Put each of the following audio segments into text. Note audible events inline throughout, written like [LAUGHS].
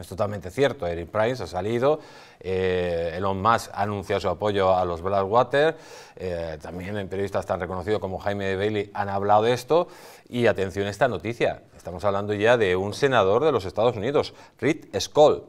Es totalmente cierto, Eric Price ha salido, eh, Elon Musk ha anunciado su apoyo a los Blackwater, eh, también en periodistas tan reconocidos como Jaime Bailey han hablado de esto, y atención a esta noticia, estamos hablando ya de un senador de los Estados Unidos, Rick Scholl,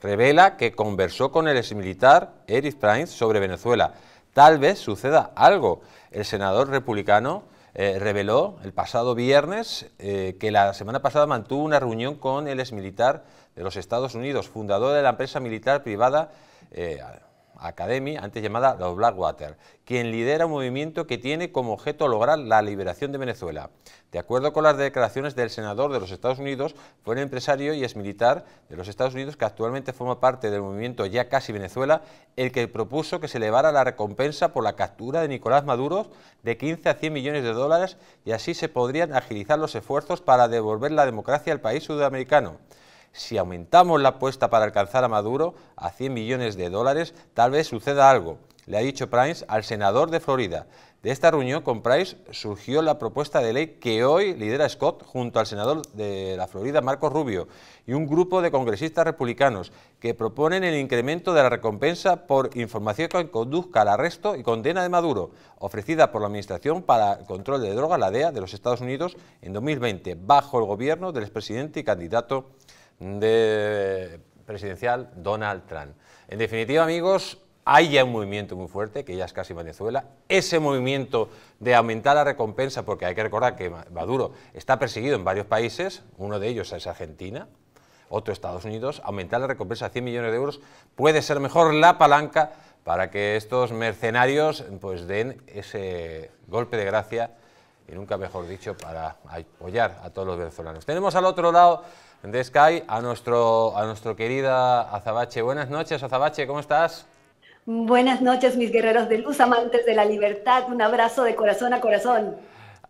revela que conversó con el exmilitar Eric Price sobre Venezuela. Tal vez suceda algo. El senador republicano eh, reveló el pasado viernes eh, que la semana pasada mantuvo una reunión con el militar de los Estados Unidos, fundador de la empresa militar privada eh, Academy, antes llamada The Blackwater, quien lidera un movimiento que tiene como objeto lograr la liberación de Venezuela. De acuerdo con las declaraciones del senador de los Estados Unidos, fue un empresario y exmilitar de los Estados Unidos que actualmente forma parte del movimiento Ya Casi Venezuela, el que propuso que se elevara la recompensa por la captura de Nicolás Maduro de 15 a 100 millones de dólares y así se podrían agilizar los esfuerzos para devolver la democracia al país sudamericano. Si aumentamos la apuesta para alcanzar a Maduro a 100 millones de dólares, tal vez suceda algo, le ha dicho Price al senador de Florida. De esta reunión con Price surgió la propuesta de ley que hoy lidera Scott junto al senador de la Florida, Marcos Rubio, y un grupo de congresistas republicanos que proponen el incremento de la recompensa por información que conduzca al arresto y condena de Maduro, ofrecida por la Administración para el Control de Drogas, la DEA, de los Estados Unidos en 2020, bajo el gobierno del expresidente y candidato de eh, presidencial Donald Trump. En definitiva, amigos, hay ya un movimiento muy fuerte, que ya es casi Venezuela, ese movimiento de aumentar la recompensa, porque hay que recordar que Maduro está perseguido en varios países, uno de ellos es Argentina, otro Estados Unidos, aumentar la recompensa a 100 millones de euros puede ser mejor la palanca para que estos mercenarios pues den ese golpe de gracia y nunca mejor dicho para apoyar a todos los venezolanos. Tenemos al otro lado de Sky a nuestro, a nuestro querida Azabache. Buenas noches, Azabache, ¿cómo estás? Buenas noches, mis guerreros de luz, amantes de la libertad. Un abrazo de corazón a corazón.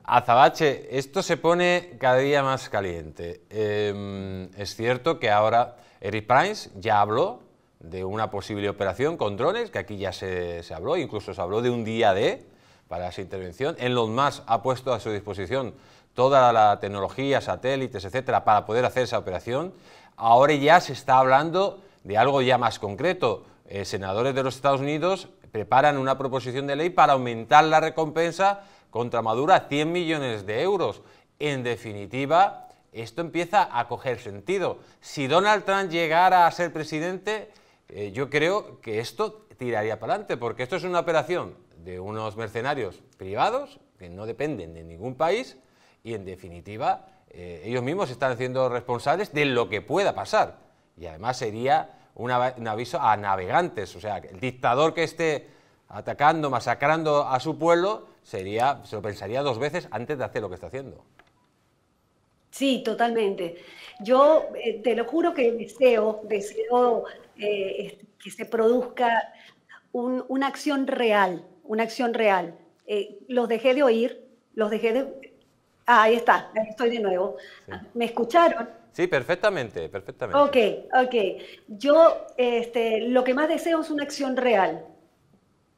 Azabache, esto se pone cada día más caliente. Em, es cierto que ahora Eric Price ya habló de una posible operación con drones, que aquí ya se, se habló, incluso se habló de un día de para esa intervención. los Musk ha puesto a su disposición toda la tecnología, satélites, etcétera, para poder hacer esa operación. Ahora ya se está hablando de algo ya más concreto. Eh, senadores de los Estados Unidos preparan una proposición de ley para aumentar la recompensa contra Maduro a 100 millones de euros. En definitiva, esto empieza a coger sentido. Si Donald Trump llegara a ser presidente, eh, yo creo que esto tiraría para adelante, porque esto es una operación de unos mercenarios privados que no dependen de ningún país, y en definitiva eh, ellos mismos están siendo responsables de lo que pueda pasar. Y además sería un aviso a navegantes, o sea, el dictador que esté atacando, masacrando a su pueblo, sería, se lo pensaría dos veces antes de hacer lo que está haciendo. Sí, totalmente. Yo eh, te lo juro que deseo, deseo eh, que se produzca una acción real, una acción real. los dejé de oír, los dejé de, Ah, ahí está, estoy de nuevo. Ah, ¿Me escucharon? Sí, perfectamente, perfectamente. Ok, ok. Yo este, lo que más deseo es una acción real.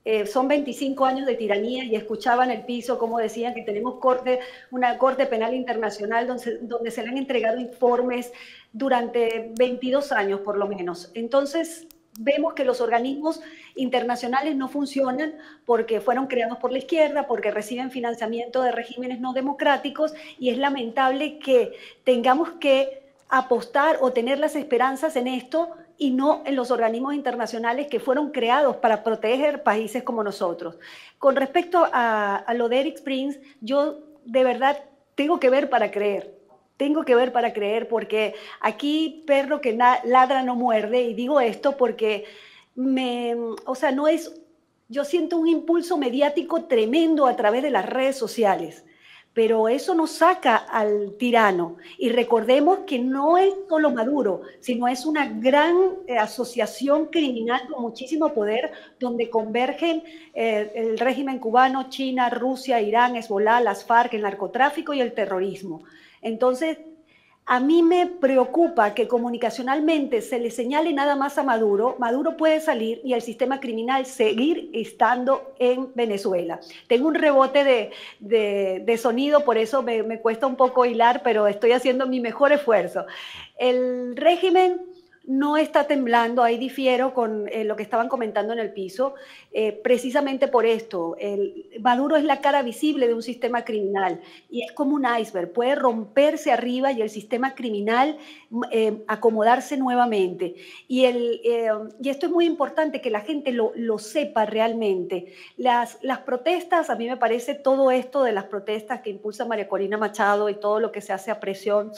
Eh, son 25 años de tiranía y escuchaban el piso como decían que tenemos corte, una Corte Penal Internacional donde, donde se le han entregado informes durante 22 años por lo menos. Entonces, vemos que los organismos internacionales no funcionan porque fueron creados por la izquierda, porque reciben financiamiento de regímenes no democráticos y es lamentable que tengamos que apostar o tener las esperanzas en esto y no en los organismos internacionales que fueron creados para proteger países como nosotros. Con respecto a, lo de Eric Prince, yo de verdad tengo que ver para creer tengo que ver para creer porque aquí perro que ladra no muerde y digo esto porque me, o sea, no es, yo siento un impulso mediático tremendo a través de las redes sociales, pero eso nos saca al tirano. Y recordemos que no es solo Maduro, sino es una gran eh, asociación criminal con muchísimo poder donde convergen eh, el régimen cubano, China, Rusia, Irán, Hezbollah, las FARC, el narcotráfico y el terrorismo. Entonces, a mí me preocupa que comunicacionalmente se le señale nada más a Maduro, Maduro puede salir y el sistema criminal seguir estando en Venezuela. Tengo un rebote de, sonido, por eso me, me, cuesta un poco hilar, pero estoy haciendo mi mejor esfuerzo. El régimen no está temblando, ahí difiero con eh, lo que estaban comentando en el piso, eh, precisamente por esto. El, Maduro es la cara visible de un sistema criminal y es como un iceberg, puede romperse arriba y el sistema criminal eh, acomodarse nuevamente. Y, el, y esto es muy importante que la gente lo, sepa realmente. Las, las protestas, a mí me parece todo esto de las protestas que impulsa María Corina Machado y todo lo que se hace a presión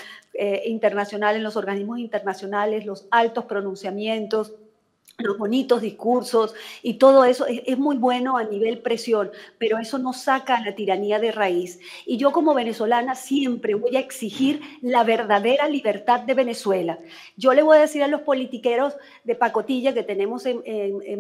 internacional en los organismos internacionales, los altos pronunciamientos, los bonitos discursos y todo eso es, muy bueno a nivel presión, pero eso no saca la tiranía de raíz. Y yo como venezolana siempre voy a exigir la verdadera libertad de Venezuela. Yo le voy a decir a los politiqueros de pacotilla que tenemos en,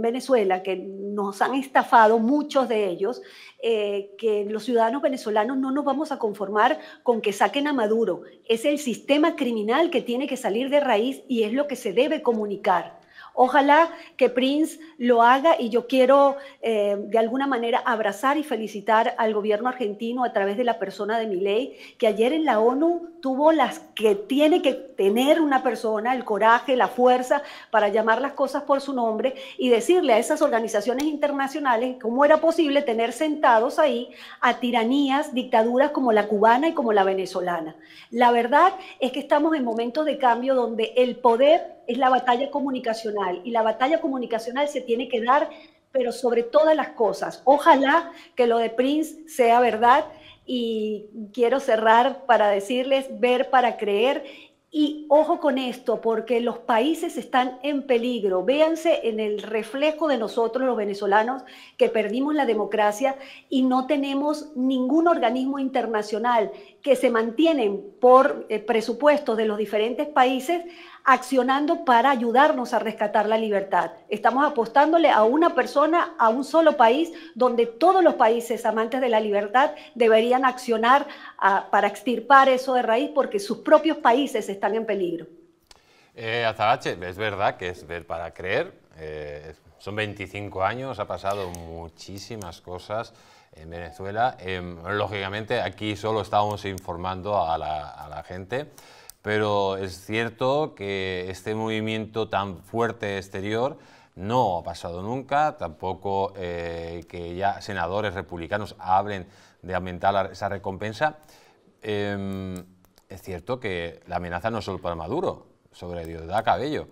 Venezuela, que nos han estafado muchos de ellos, eh, que los ciudadanos venezolanos no nos vamos a conformar con que saquen a Maduro. Es el sistema criminal que tiene que salir de raíz y es lo que se debe comunicar. Ojalá que Prince lo haga y yo quiero eh, de alguna manera abrazar y felicitar al gobierno argentino a través de la persona de ley, que ayer en la ONU tuvo las que tiene que tener una persona, el coraje, la fuerza para llamar las cosas por su nombre y decirle a esas organizaciones internacionales cómo era posible tener sentados ahí a tiranías, dictaduras como la cubana y como la venezolana. La verdad es que estamos en momentos de cambio donde el poder es la batalla comunicacional y la batalla comunicacional se tiene que dar, pero sobre todas las cosas. Ojalá que lo de Prince sea verdad y quiero cerrar para decirles ver para creer. Y ojo con esto, porque los países están en peligro. Véanse en el reflejo de nosotros los venezolanos que perdimos la democracia y no tenemos ningún organismo internacional que se mantienen por eh, presupuestos de los diferentes países accionando para ayudarnos a rescatar la libertad. Estamos apostándole a una persona, a un solo país, donde todos los países amantes de la libertad deberían accionar ah, para extirpar eso de raíz porque sus propios países están en peligro. Eh, Azabache, es verdad que es ver para creer, eh, son 25 años, ha pasado muchísimas cosas en Venezuela. Em, lógicamente aquí solo estábamos informando a la, gente, pero es cierto que este movimiento tan fuerte exterior no ha pasado nunca, tampoco eh, que ya senadores republicanos hablen de aumentar esa recompensa. Em, es cierto que la amenaza no es solo para Maduro, sobre Dios da Cabello,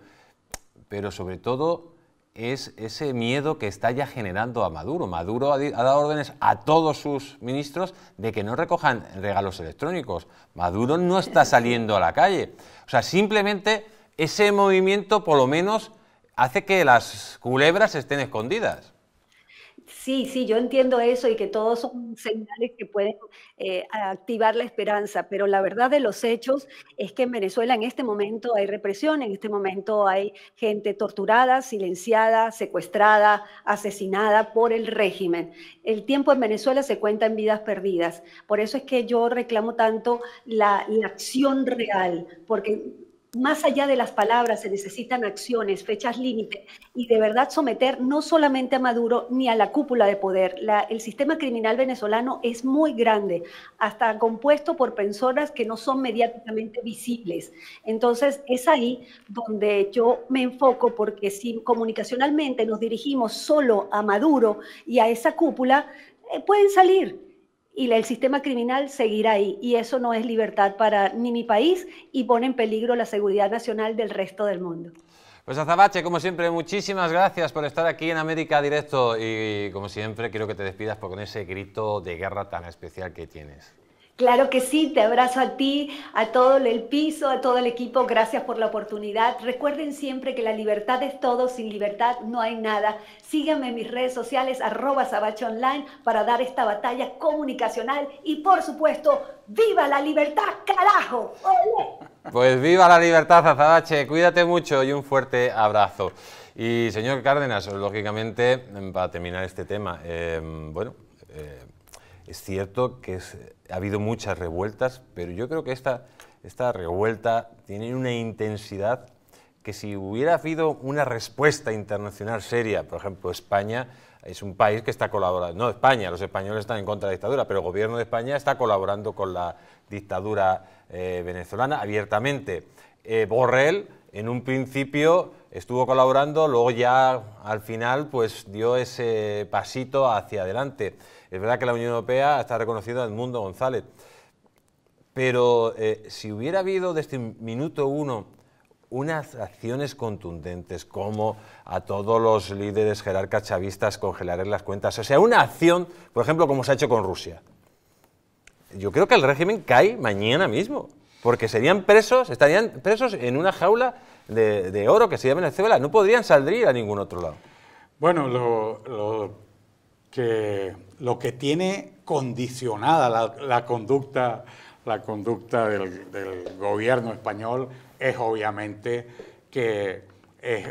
pero sobre todo es ese miedo que está ya generando a Maduro. Maduro ha, dado órdenes a todos sus ministros de que no recojan regalos electrónicos. Maduro no está [LAUGHS] saliendo a la calle. O sea, simplemente ese movimiento por lo menos hace que las culebras estén escondidas. Sí, sí, yo entiendo eso y que todos son señales que pueden eh, activar la esperanza, pero la verdad de los hechos es que en Venezuela en este momento hay represión, en este momento hay gente torturada, silenciada, secuestrada, asesinada por el régimen. El tiempo en Venezuela se cuenta en vidas perdidas. Por eso es que yo reclamo tanto la, la acción real, porque más allá de las palabras se necesitan acciones, fechas límite y de verdad someter no solamente a Maduro ni a la cúpula de poder. el sistema criminal venezolano es muy grande, hasta compuesto por personas que no son mediáticamente visibles. Entonces es ahí donde yo me enfoco porque si comunicacionalmente nos dirigimos solo a Maduro y a esa cúpula, eh, pueden salir y el sistema criminal seguirá ahí. Y eso no es libertad para ni mi país y pone en peligro la seguridad nacional del resto del mundo. Pues Azabache, como siempre, muchísimas gracias por estar aquí en América Directo y como siempre quiero que te despidas con ese grito de guerra tan especial que tienes. Claro que sí, te abrazo a ti, a todo el piso, a todo el equipo, gracias por la oportunidad. Recuerden siempre que la libertad es todo, sin libertad no hay nada. Síganme en mis redes sociales, arroba para dar esta batalla comunicacional y por supuesto, ¡viva la libertad, carajo! Pues viva la libertad, Zabache, cuídate mucho y un fuerte abrazo. Y señor Cárdenas, lógicamente, para terminar este tema, eh, bueno... Eh, es cierto que eh, ha habido muchas revueltas, pero yo creo que esta, revuelta tiene una intensidad que si hubiera habido una respuesta internacional seria, por ejemplo, España es un país que está colaborando, no España, los españoles están en contra de la dictadura, pero el gobierno de España está colaborando con la dictadura eh, venezolana abiertamente. Eh, Borrell, en un principio, estuvo colaborando, luego ya al final pues dio ese pasito hacia adelante. Es verdad que la Unión Europea está reconocida al mundo, González, pero eh, si hubiera habido desde minuto uno unas acciones contundentes como a todos los líderes jerarcas chavistas congelar en las cuentas, o sea, una acción, por ejemplo, como se ha hecho con Rusia. Yo creo que el régimen cae mañana mismo, porque serían presos, estarían presos en una jaula de, oro que se llama Venezuela, no podrían salir a ningún otro lado. Bueno, lo que lo que tiene condicionada la, conducta, la conducta del, gobierno español es obviamente que es,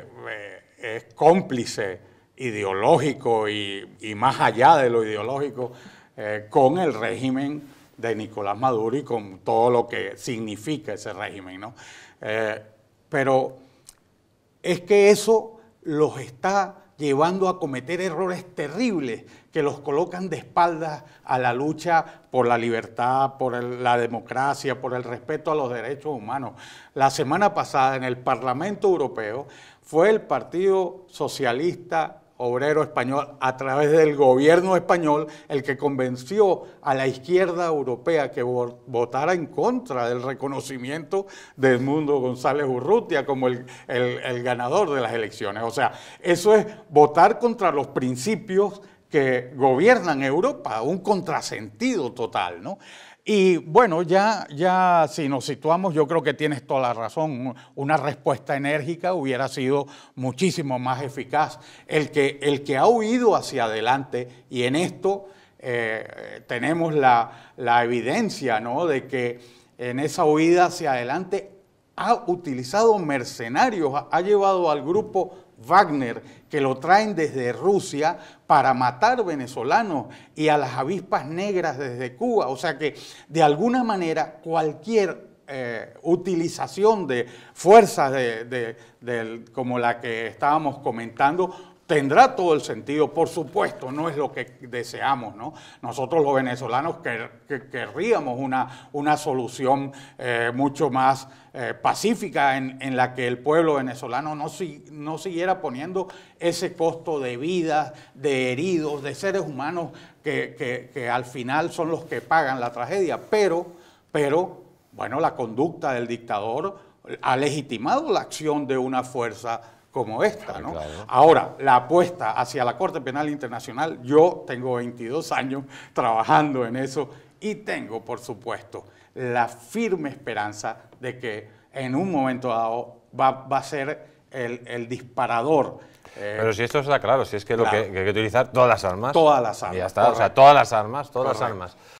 eh, cómplice ideológico y, más allá de lo ideológico eh, con el régimen de Nicolás Maduro y con todo lo que significa ese régimen. ¿no? Eh, pero es que eso los está llevando a cometer errores terribles que los colocan de espaldas a la lucha por la libertad, por la democracia, por el respeto a los derechos humanos. La semana pasada en el Parlamento Europeo fue el Partido Socialista obrero español, a través del gobierno español, el que convenció a la izquierda europea que votara en contra del reconocimiento de Edmundo González Urrutia como el, el ganador de las elecciones. O sea, eso es votar contra los principios que gobiernan Europa, un contrasentido total, ¿no? Y bueno, ya, ya si nos situamos, yo creo que tienes toda la razón. Una respuesta enérgica hubiera sido muchísimo más eficaz. El que, el que ha huido hacia adelante, y en esto eh, tenemos la, la evidencia ¿no? de que en esa huida hacia adelante ha utilizado mercenarios, ha llevado al grupo Wagner, que lo traen desde Rusia para matar venezolanos y a las avispas negras desde Cuba. O sea que de alguna manera cualquier eh, utilización de fuerzas como la que estábamos comentando tendrá todo el sentido, por supuesto, no es lo que deseamos, ¿no? Nosotros los venezolanos querríamos una, una solución eh, mucho más eh, pacífica en, la que el pueblo venezolano no, no siguiera poniendo ese costo de vidas, de heridos, de seres humanos que, al final son los que pagan la tragedia, pero, pero, bueno, la conducta del dictador ha legitimado la acción de una fuerza como esta. Ah, ¿no? Ahora, la apuesta hacia la Corte Penal Internacional, yo tengo 22 años trabajando en eso y tengo, por supuesto, la firme esperanza de que en un momento dado va, a ser el, disparador. Eh, Pero si esto está claro, si es que, Lo que, hay que utilizar todas las armas. Todas las armas. ya está, o sea, todas las armas, todas las armas.